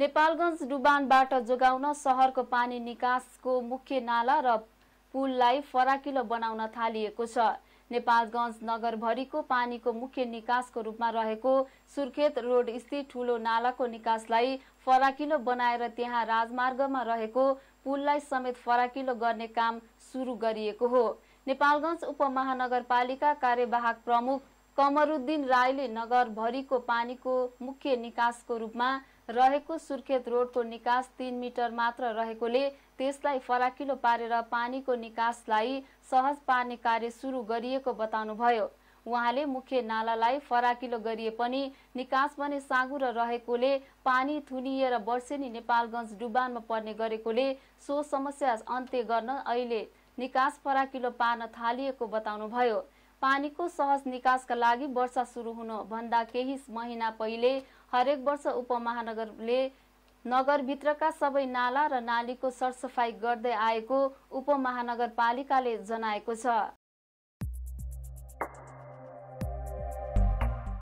नेपालगञ्ज डुबानबाट जोगाउन सहरको पानी निकासको मुख्य नाला र पुललाई फराकिलो बनाउन थालिएको छ नेपालगञ्ज नगरभरिको पानीको मुख्य निकासको रूपमा रहेको सुर्खेत रोड स्थित ठूलो नालाको निकासलाई फराकिलो बनाएर त्यहाँ राजमार्गमा रहेको पुललाई समेत फराकिलो गर्ने काम सुरु गरिएको हो नेपालगञ्ज उपमहानगरपालिका कार्यवाहक प्रमुख कमरुद्दिन राईले नगरभरिको पानीको मुख्य निकासको रूपमा रहेको सुर्खेत रोडको निकास तीन मिटर मात्र रहेकोले त्यसलाई फराकिलो पारेर पानीको निकासलाई सहज पार्ने कार्य सुरु गरिएको बताउनुभयो उहाँले मुख्य नालालाई फराकिलो गरिए पनि निकास भने र रहेकोले पानी थुनिएर वर्षेनी नेपालगञ्ज डुबानमा पर्ने गरेकोले सो समस्या अन्त्य गर्न अहिले निकास फराकिलो पार्न थालिएको बताउनुभयो पानीको सहज निकासका लागि वर्षा सुरु भन्दा केही महिना पहिले हरेक वर्ष उपमहानगरले नगरभित्रका सबै नाला र नालीको सरसफाई गर्दै आएको उपमहानगरपालिकाले जनाएको छ